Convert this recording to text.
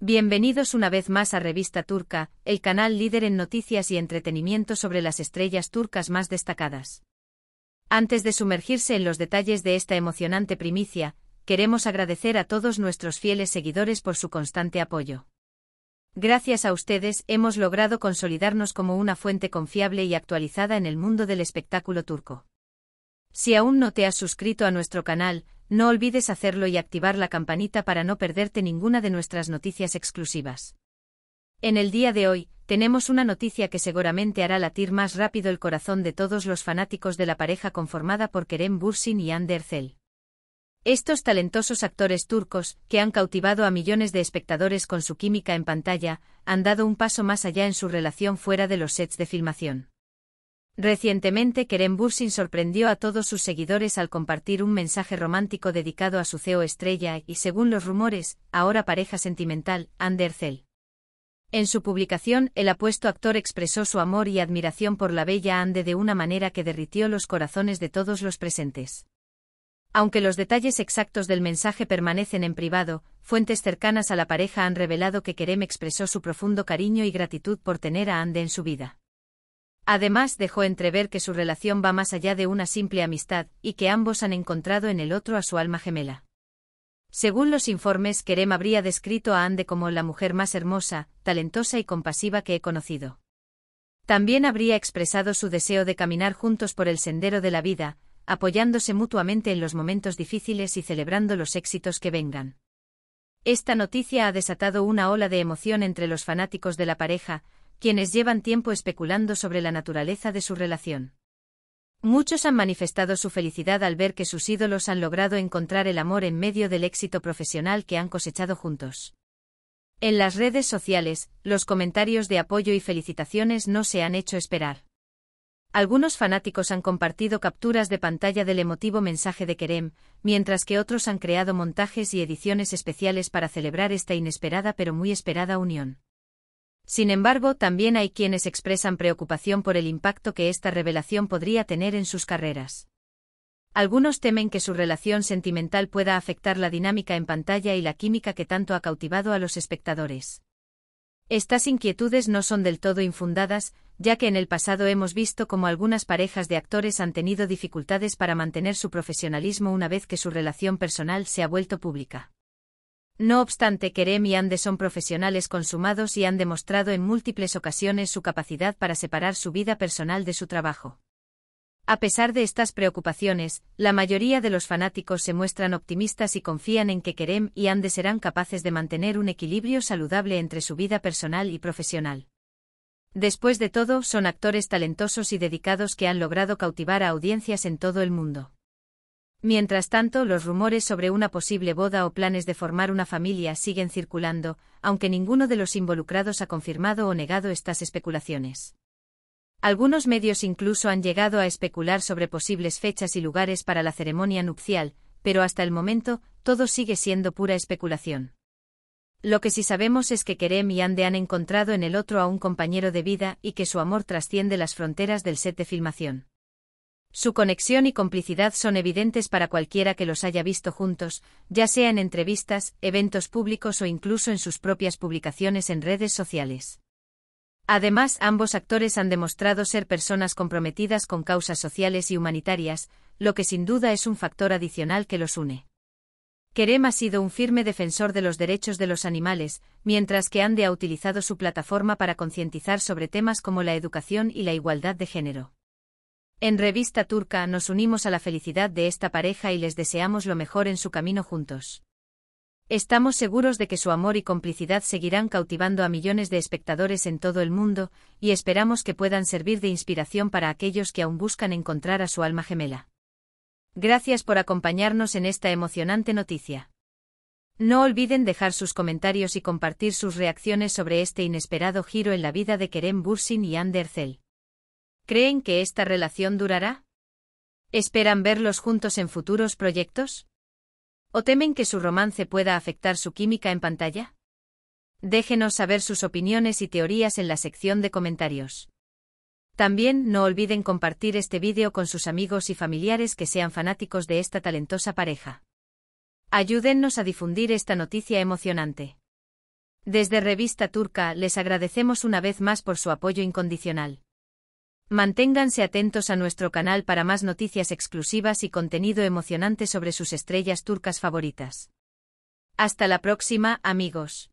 Bienvenidos una vez más a Revista Turca, el canal líder en noticias y entretenimiento sobre las estrellas turcas más destacadas. Antes de sumergirse en los detalles de esta emocionante primicia, queremos agradecer a todos nuestros fieles seguidores por su constante apoyo. Gracias a ustedes hemos logrado consolidarnos como una fuente confiable y actualizada en el mundo del espectáculo turco. Si aún no te has suscrito a nuestro canal, no olvides hacerlo y activar la campanita para no perderte ninguna de nuestras noticias exclusivas. En el día de hoy, tenemos una noticia que seguramente hará latir más rápido el corazón de todos los fanáticos de la pareja conformada por Kerem Bursin y Ander Zell. Estos talentosos actores turcos, que han cautivado a millones de espectadores con su química en pantalla, han dado un paso más allá en su relación fuera de los sets de filmación. Recientemente Kerem Bursin sorprendió a todos sus seguidores al compartir un mensaje romántico dedicado a su CEO estrella y, según los rumores, ahora pareja sentimental, Erçel. En su publicación, el apuesto actor expresó su amor y admiración por la bella Ande de una manera que derritió los corazones de todos los presentes. Aunque los detalles exactos del mensaje permanecen en privado, fuentes cercanas a la pareja han revelado que Kerem expresó su profundo cariño y gratitud por tener a Ande en su vida. Además dejó entrever que su relación va más allá de una simple amistad, y que ambos han encontrado en el otro a su alma gemela. Según los informes, Kerem habría descrito a Ande como la mujer más hermosa, talentosa y compasiva que he conocido. También habría expresado su deseo de caminar juntos por el sendero de la vida, apoyándose mutuamente en los momentos difíciles y celebrando los éxitos que vengan. Esta noticia ha desatado una ola de emoción entre los fanáticos de la pareja, quienes llevan tiempo especulando sobre la naturaleza de su relación. Muchos han manifestado su felicidad al ver que sus ídolos han logrado encontrar el amor en medio del éxito profesional que han cosechado juntos. En las redes sociales, los comentarios de apoyo y felicitaciones no se han hecho esperar. Algunos fanáticos han compartido capturas de pantalla del emotivo mensaje de Kerem, mientras que otros han creado montajes y ediciones especiales para celebrar esta inesperada pero muy esperada unión. Sin embargo, también hay quienes expresan preocupación por el impacto que esta revelación podría tener en sus carreras. Algunos temen que su relación sentimental pueda afectar la dinámica en pantalla y la química que tanto ha cautivado a los espectadores. Estas inquietudes no son del todo infundadas, ya que en el pasado hemos visto cómo algunas parejas de actores han tenido dificultades para mantener su profesionalismo una vez que su relación personal se ha vuelto pública. No obstante, Kerem y Ande son profesionales consumados y han demostrado en múltiples ocasiones su capacidad para separar su vida personal de su trabajo. A pesar de estas preocupaciones, la mayoría de los fanáticos se muestran optimistas y confían en que Kerem y Ande serán capaces de mantener un equilibrio saludable entre su vida personal y profesional. Después de todo, son actores talentosos y dedicados que han logrado cautivar a audiencias en todo el mundo. Mientras tanto, los rumores sobre una posible boda o planes de formar una familia siguen circulando, aunque ninguno de los involucrados ha confirmado o negado estas especulaciones. Algunos medios incluso han llegado a especular sobre posibles fechas y lugares para la ceremonia nupcial, pero hasta el momento, todo sigue siendo pura especulación. Lo que sí sabemos es que Kerem y Ande han encontrado en el otro a un compañero de vida y que su amor trasciende las fronteras del set de filmación. Su conexión y complicidad son evidentes para cualquiera que los haya visto juntos, ya sea en entrevistas, eventos públicos o incluso en sus propias publicaciones en redes sociales. Además, ambos actores han demostrado ser personas comprometidas con causas sociales y humanitarias, lo que sin duda es un factor adicional que los une. Kerem ha sido un firme defensor de los derechos de los animales, mientras que Ande ha utilizado su plataforma para concientizar sobre temas como la educación y la igualdad de género. En Revista Turca nos unimos a la felicidad de esta pareja y les deseamos lo mejor en su camino juntos. Estamos seguros de que su amor y complicidad seguirán cautivando a millones de espectadores en todo el mundo, y esperamos que puedan servir de inspiración para aquellos que aún buscan encontrar a su alma gemela. Gracias por acompañarnos en esta emocionante noticia. No olviden dejar sus comentarios y compartir sus reacciones sobre este inesperado giro en la vida de Kerem Bursin y Ander Zell. ¿Creen que esta relación durará? ¿Esperan verlos juntos en futuros proyectos? ¿O temen que su romance pueda afectar su química en pantalla? Déjenos saber sus opiniones y teorías en la sección de comentarios. También no olviden compartir este vídeo con sus amigos y familiares que sean fanáticos de esta talentosa pareja. Ayúdennos a difundir esta noticia emocionante. Desde Revista Turca les agradecemos una vez más por su apoyo incondicional. Manténganse atentos a nuestro canal para más noticias exclusivas y contenido emocionante sobre sus estrellas turcas favoritas. Hasta la próxima, amigos.